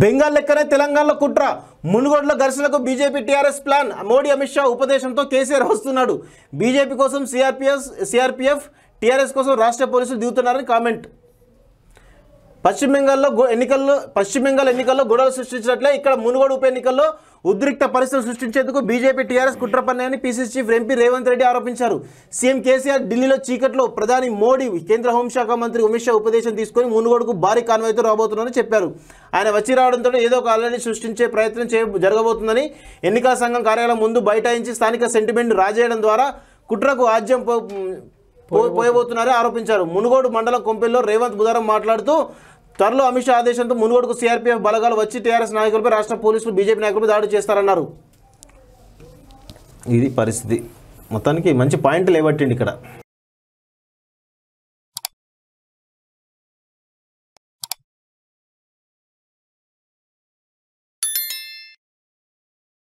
బెంగాల్ లెక్కనే తెలంగాణలో కుట్ర మునుగోడ్ల ఘర్షణకు BJP TRS plan Modi Amit Shah ఉపదేశంతో కేసీఆర్ వస్తున్నాడు బీజేపీ కోసం సిఆర్పిఎస్ సిఆర్పిఎఫ్ టీఆర్ఎస్ కోసం రాష్ట్ర పోలీసులు దిగుతున్నారని కామెంట్ పశ్చిమ బెంగాల్లో ఎన్నికల్లో పశ్చిమ బెంగాల్ ఎన్నికల్లో గొడవలు సృష్టించినట్లే ఇక్కడ మునుగోడు ఉప ఎన్నికల్లో ఉద్రిక్త పరిస్థితులు సృష్టించేందుకు బీజేపీ టీఆర్ఎస్ కుట్ర పన్నాయని PCC chief MP Revanth Reddy ఆరోపించారు సీఎం కేసీఆర్ ఢిల్లీలో చీకట్లో ప్రధాని మోడీ కేంద్ర హోంశాఖ మంత్రి అమిత్ షా ఉపదేశం తీసుకుని మునుగోడుకు భారీ కాన్వాయితో రాబోతున్నారని చెప్పారు ఆయన వచ్చి రావడంతో ఏదో ఒక అల్లరి సృష్టించే ప్రయత్నం చే జరగబోతుందని ఎన్నికల సంఘం కార్యాలయం ముందు బైఠాయించి స్థానిక సెంటిమెంట్ రాజేయడం ద్వారా కుట్రకు ఆజ్యం పోయబోతున్నారే ఆరోపించారు మునుగోడు మండలం కొంపెల్లో రేవంత్ బుధవారం మాట్లాడుతూ త్వరలో అమిత్ షా ఆదేశంతో మునుగోడుకు సిఆర్పిఎఫ్ బలగాలు వచ్చి టీఆర్ఎస్ నాయకులపై రాష్ట్ర పోలీసులు బీజేపీ నాయకులపై దాడి చేస్తారన్నారు ఇది పరిస్థితి మొత్తానికి మంచి పాయింట్లు లేబట్టిండి ఇక్కడ